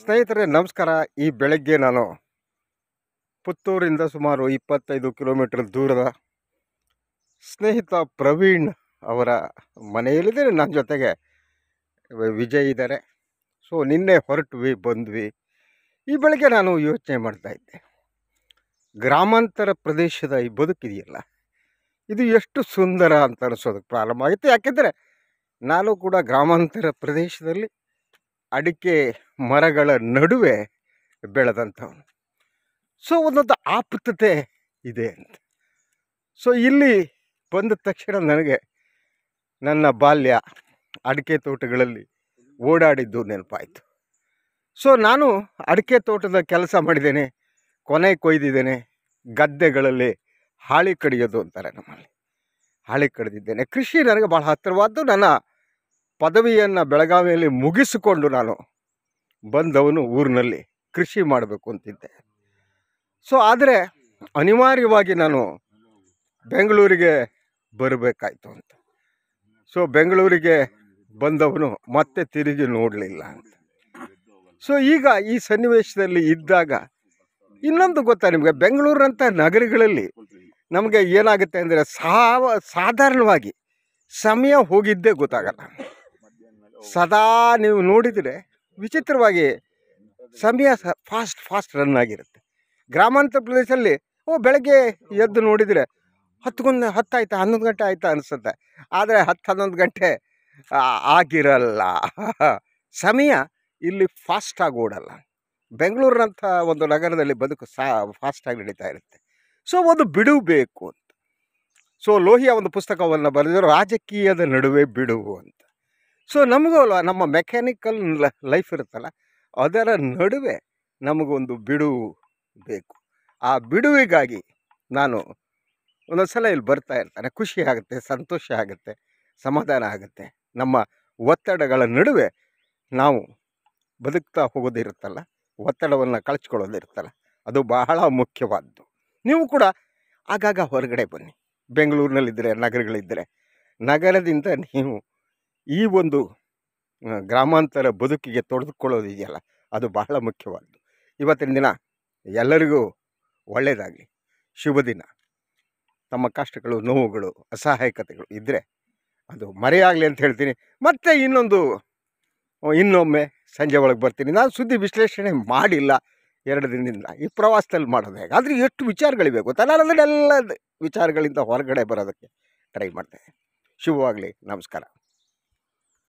ಸ್ನೇಹಿತರೆ ನಮಸ್ಕಾರ ಈ ಬೆಳಗ್ಗೆ ನಾನು ಪುತ್ತೂರಿಂದ ಸುಮಾರು ಇಪ್ಪತ್ತೈದು ಕಿಲೋಮೀಟರ್ ದೂರದ ಸ್ನೇಹಿತ ಪ್ರವೀಣ್ ಅವರ ಮನೆಯಲ್ಲಿದ್ದೇನೆ ನನ್ನ ಜೊತೆಗೆ ವಿಜಯ್ ಇದ್ದಾರೆ ಸೊ ನಿನ್ನೆ ಹೊರಟ್ವಿ ಬಂದ್ವಿ ಈ ಬೆಳಗ್ಗೆ ನಾನು ಯೋಚನೆ ಮಾಡ್ತಾ ಇದ್ದೆ ಗ್ರಾಮಾಂತರ ಪ್ರದೇಶದ ಈ ಬದುಕಿದೆಯಲ್ಲ ಇದು ಎಷ್ಟು ಸುಂದರ ಅಂತ ಅನಿಸೋದಕ್ಕೆ ಪ್ರಾರಂಭ ಆಗುತ್ತೆ ಯಾಕೆಂದರೆ ನಾನು ಕೂಡ ಗ್ರಾಮಾಂತರ ಪ್ರದೇಶದಲ್ಲಿ ಅಡಿಕೆ ಮರಗಳ ನಡುವೆ ಬೆಳೆದಂಥವನು ಸೊ ಒಂದೊಂದು ಆಪ್ತತೆ ಇದೆ ಅಂತ ಸೊ ಇಲ್ಲಿ ಬಂದ ತಕ್ಷಣ ನನಗೆ ನನ್ನ ಬಾಲ್ಯ ಅಡಿಕೆ ತೋಟಗಳಲ್ಲಿ ಓಡಾಡಿದ್ದು ನೆನಪಾಯಿತು ಸೊ ನಾನು ಅಡಿಕೆ ತೋಟದ ಕೆಲಸ ಮಾಡಿದ್ದೇನೆ ಕೊನೆ ಕೊಯ್ದಿದ್ದೇನೆ ಗದ್ದೆಗಳಲ್ಲಿ ಹಾಳಿ ಕಡಿಯೋದು ಅಂತಾರೆ ನಮ್ಮಲ್ಲಿ ಹಾಳಿ ಕಡಿದಿದ್ದೇನೆ ಕೃಷಿ ನನಗೆ ಭಾಳ ಹತ್ತಿರವಾದ್ದು ನನ್ನ ಪದವಿಯನ್ನು ಬೆಳಗಾವಿಯಲ್ಲಿ ಮುಗಿಸಿಕೊಂಡು ನಾನು ಬಂದವನು ಊರಿನಲ್ಲಿ ಕೃಷಿ ಮಾಡಬೇಕು ಅಂತಿದ್ದೆ ಸೊ ಆದರೆ ಅನಿವಾರ್ಯವಾಗಿ ನಾನು ಬೆಂಗಳೂರಿಗೆ ಬರಬೇಕಾಯ್ತು ಅಂತ ಸೊ ಬೆಂಗಳೂರಿಗೆ ಬಂದವನು ಮತ್ತೆ ತಿರುಗಿ ನೋಡಲಿಲ್ಲ ಅಂತ ಸೊ ಈಗ ಈ ಸನ್ನಿವೇಶದಲ್ಲಿ ಇದ್ದಾಗ ಇನ್ನೊಂದು ಗೊತ್ತಾ ನಿಮಗೆ ಬೆಂಗಳೂರಂಥ ನಗರಗಳಲ್ಲಿ ನಮಗೆ ಏನಾಗುತ್ತೆ ಅಂದರೆ ಸಾವ ಸಾಧಾರಣವಾಗಿ ಸಮಯ ಹೋಗಿದ್ದೇ ಗೊತ್ತಾಗಲ್ಲ ಸದಾ ನೀವು ನೋಡಿದರೆ ವಿಚಿತ್ರವಾಗಿ ಸಮಯ ಫಾಸ್ಟ್ ಫಾಸ್ಟ್ ರನ್ ಆಗಿರುತ್ತೆ ಗ್ರಾಮಾಂತರ ಪ್ರದೇಶದಲ್ಲಿ ಓ ಬೆಳಗ್ಗೆ ಎದ್ದು ನೋಡಿದರೆ ಹತ್ತುಗೊಂದು ಹತ್ತು ಆಯ್ತಾ ಹನ್ನೊಂದು ಗಂಟೆ ಆಯಿತಾ ಅನಿಸುತ್ತೆ ಆದರೆ ಹತ್ತು ಹನ್ನೊಂದು ಗಂಟೆ ಆಗಿರಲ್ಲ ಸಮಯ ಇಲ್ಲಿ ಫಾಸ್ಟಾಗಿ ಓಡಲ್ಲ ಬೆಂಗಳೂರಿನಂಥ ಒಂದು ನಗರದಲ್ಲಿ ಬದುಕು ಸಾ ಫಾಸ್ಟಾಗಿ ನಡೀತಾ ಇರುತ್ತೆ ಸೊ ಒಂದು ಬಿಡುವು ಬೇಕು ಅಂತ ಸೊ ಲೋಹಿಯ ಒಂದು ಪುಸ್ತಕವನ್ನು ಬರೆದಿರೋ ರಾಜಕೀಯದ ನಡುವೆ ಬಿಡುವು ಅಂತ ಸೊ ನಮಗೂ ಅಲ್ವಾ ನಮ್ಮ ಮೆಕ್ಯಾನಿಕಲ್ ಲೈಫ್ ಇರುತ್ತಲ್ಲ ಅದರ ನಡುವೆ ನಮಗೊಂದು ಬಿಡುವು ಬೇಕು ಆ ಬಿಡುವಿಗಾಗಿ ನಾನು ಒಂದೊಂದು ಸಲ ಇಲ್ಲಿ ಬರ್ತಾ ಇರ್ತಾನೆ ಖುಷಿ ಆಗುತ್ತೆ ಸಂತೋಷ ಆಗುತ್ತೆ ಸಮಾಧಾನ ಆಗುತ್ತೆ ನಮ್ಮ ಒತ್ತಡಗಳ ನಡುವೆ ನಾವು ಬದುಕ್ತಾ ಹೋಗೋದಿರುತ್ತಲ್ಲ ಒತ್ತಡವನ್ನು ಕಳಚ್ಕೊಳ್ಳೋದಿರುತ್ತಲ್ಲ ಅದು ಬಹಳ ಮುಖ್ಯವಾದ್ದು ನೀವು ಕೂಡ ಆಗಾಗ ಹೊರಗಡೆ ಬನ್ನಿ ಬೆಂಗಳೂರಿನಲ್ಲಿದ್ದರೆ ನಗರಗಳಿದ್ದರೆ ನಗರದಿಂದ ನೀವು ಈ ಒಂದು ಗ್ರಾಮಾಂತರ ಬದುಕಿಗೆ ತೊಡೆದುಕೊಳ್ಳೋದಿದೆಯಲ್ಲ ಅದು ಬಹಳ ಮುಖ್ಯವಾದ್ದು ಇವತ್ತಿನ ದಿನ ಎಲ್ಲರಿಗೂ ಒಳ್ಳೆಯದಾಗಲಿ ಶುಭ ದಿನ ತಮ್ಮ ಕಷ್ಟಗಳು ನೋವುಗಳು ಅಸಹಾಯಕತೆಗಳು ಇದ್ದರೆ ಅದು ಮರೆಯಾಗಲಿ ಅಂತ ಹೇಳ್ತೀನಿ ಮತ್ತು ಇನ್ನೊಂದು ಇನ್ನೊಮ್ಮೆ ಸಂಜೆ ಒಳಗೆ ಬರ್ತೀನಿ ನಾನು ಸುದ್ದಿ ವಿಶ್ಲೇಷಣೆ ಮಾಡಿಲ್ಲ ಎರಡು ದಿನದಿಂದ ಈ ಪ್ರವಾಸದಲ್ಲಿ ಮಾಡೋದು ಹೇಗೆ ಆದರೆ ಎಷ್ಟು ವಿಚಾರಗಳಿವೆ ನಾನು ಅದನ್ನೆಲ್ಲ ವಿಚಾರಗಳಿಂದ ಹೊರಗಡೆ ಬರೋದಕ್ಕೆ ಟ್ರೈ ಮಾಡ್ತೇನೆ ಶುಭವಾಗಲಿ ನಮಸ್ಕಾರ